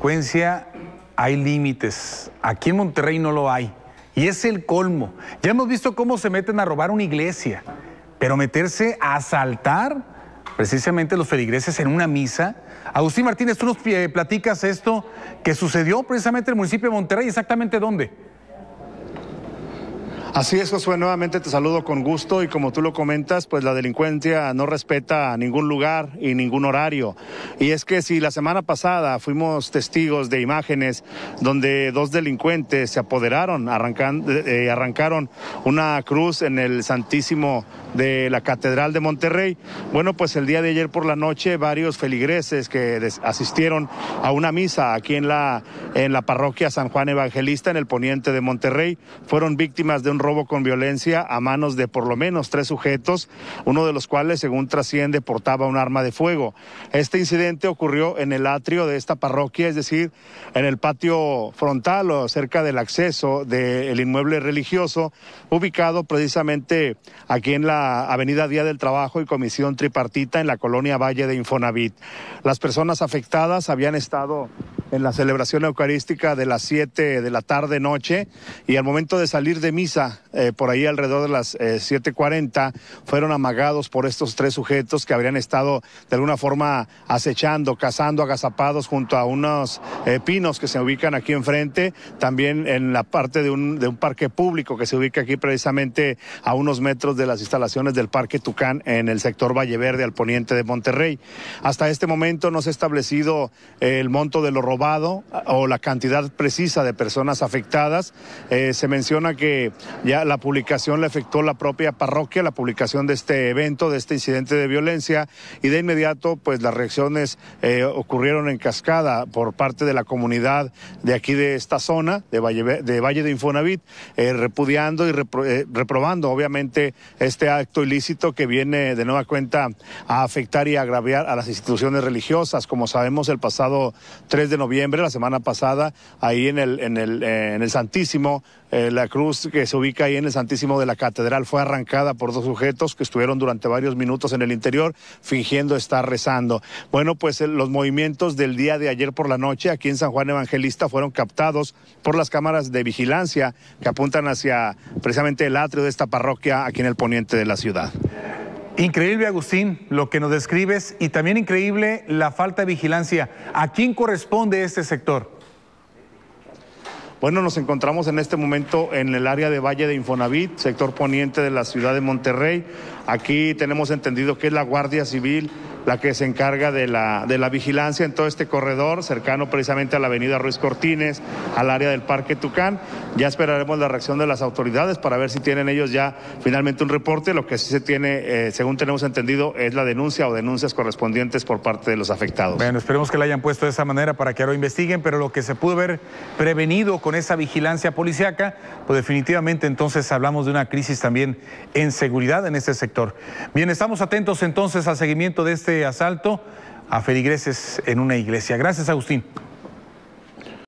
Consecuencia, hay límites. Aquí en Monterrey no lo hay. Y es el colmo. Ya hemos visto cómo se meten a robar una iglesia, pero meterse a asaltar precisamente los feligreses en una misa. Agustín Martínez, tú nos eh, platicas esto que sucedió precisamente en el municipio de Monterrey, exactamente dónde. Así es, Josué, nuevamente te saludo con gusto y como tú lo comentas, pues la delincuencia no respeta ningún lugar y ningún horario. Y es que si la semana pasada fuimos testigos de imágenes donde dos delincuentes se apoderaron, eh, eh, arrancaron una cruz en el Santísimo de la Catedral de Monterrey, bueno, pues el día de ayer por la noche varios feligreses que asistieron a una misa aquí en la, en la parroquia San Juan Evangelista en el poniente de Monterrey fueron víctimas de un robo con violencia a manos de por lo menos tres sujetos, uno de los cuales, según trasciende, portaba un arma de fuego. Este incidente ocurrió en el atrio de esta parroquia, es decir, en el patio frontal o cerca del acceso del inmueble religioso, ubicado precisamente aquí en la Avenida Día del Trabajo y Comisión Tripartita en la colonia Valle de Infonavit. Las personas afectadas habían estado en la celebración eucarística de las 7 de la tarde noche y al momento de salir de misa, eh, por ahí alrededor de las 7.40, eh, fueron amagados por estos tres sujetos que habrían estado de alguna forma acechando, cazando, agazapados junto a unos eh, pinos que se ubican aquí enfrente, también en la parte de un, parque público que se ubica aquí precisamente a unos metros de las instalaciones del Parque Tucán en el sector Valle Verde al poniente de Monterrey. Hasta este momento no se ha establecido el monto de los o la cantidad precisa de personas afectadas. Eh, se menciona que ya la publicación la efectuó la propia parroquia, la publicación de este evento, de este incidente de violencia, y de inmediato, pues las reacciones eh, ocurrieron en cascada por parte de la comunidad de aquí de esta zona, de Valle de, Infonavit, eh, repudiando y reprobando, obviamente, este acto ilícito que viene de nueva cuenta a afectar y agraviar a las instituciones religiosas. Como sabemos, el pasado 3 de noviembre, noviembre, la semana pasada, ahí en el, en el, en el Santísimo, eh, la cruz que se ubica ahí en el Santísimo de la Catedral fue arrancada por dos sujetos que estuvieron durante varios minutos en el interior fingiendo estar rezando. Bueno, pues eh, los movimientos del día de ayer por la noche aquí en San Juan Evangelista fueron captados por las cámaras de vigilancia que apuntan hacia precisamente el atrio de esta parroquia aquí en el poniente de la ciudad. Increíble, Agustín, lo que nos describes y también increíble la falta de vigilancia. ¿A quién corresponde este sector? Bueno, nos encontramos en este momento en el área de Valle de Infonavit, sector poniente de la ciudad de Monterrey. Aquí tenemos entendido que es la Guardia Civil la que se encarga de la, de la vigilancia en todo este corredor, cercano precisamente a la avenida Ruiz Cortines, al área del Parque Tucán. Ya esperaremos la reacción de las autoridades para ver si tienen ellos ya finalmente un reporte. Lo que sí se tiene, eh, según tenemos entendido, es la denuncia o denuncias correspondientes por parte de los afectados. Bueno, esperemos que la hayan puesto de esa manera para que ahora investiguen, pero lo que se pudo ver prevenido con esa vigilancia policiaca, pues definitivamente entonces hablamos de una crisis también en seguridad en este sector. Bien, estamos atentos entonces al seguimiento de este este asalto a feligreses en una iglesia. Gracias, Agustín.